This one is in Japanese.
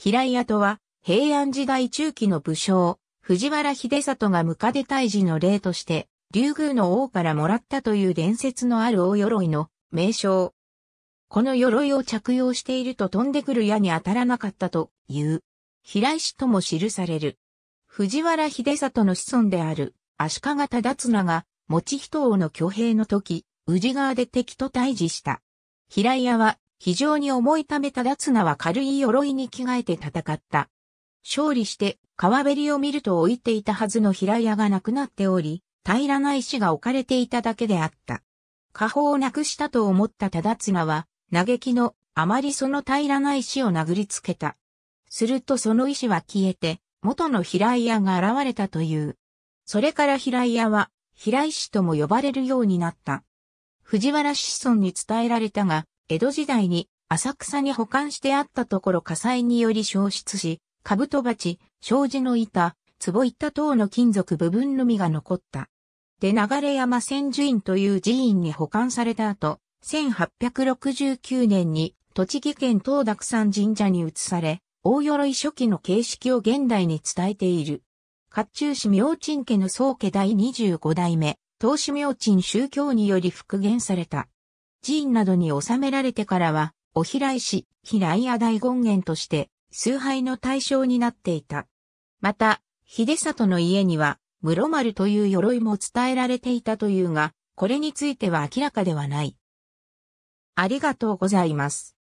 平井屋とは、平安時代中期の武将、藤原秀里がムカデ退治の例として、竜宮の王からもらったという伝説のある大鎧の名称。この鎧を着用していると飛んでくる矢に当たらなかったという、平井氏とも記される。藤原秀里の子孫である足利忠綱が、持人王の挙兵の時、宇治川で敵と対峙した。平井屋は非常に重いため忠綱は軽い鎧に着替えて戦った。勝利して、川べりを見ると置いていたはずの平屋がなくなっており、平らな石が置かれていただけであった。下方をなくしたと思った忠綱は、嘆きのあまりその平らな石を殴りつけた。するとその石は消えて、元の平屋が現れたという。それから平屋は、平石とも呼ばれるようになった。藤原子孫に伝えられたが、江戸時代に浅草に保管してあったところ火災により消失し、兜鉢、障子の板、壺板等の金属部分のみが残った。で流山千住院という寺院に保管された後、1869年に栃木県東沢山神社に移され、大鎧初期の形式を現代に伝えている。甲冑市明鎮家の宗家第25代目、東市明鎮宗教により復元された。寺院などに収められてからは、お平井氏、平井屋大権現として、崇拝の対象になっていた。また、秀里の家には、室丸という鎧も伝えられていたというが、これについては明らかではない。ありがとうございます。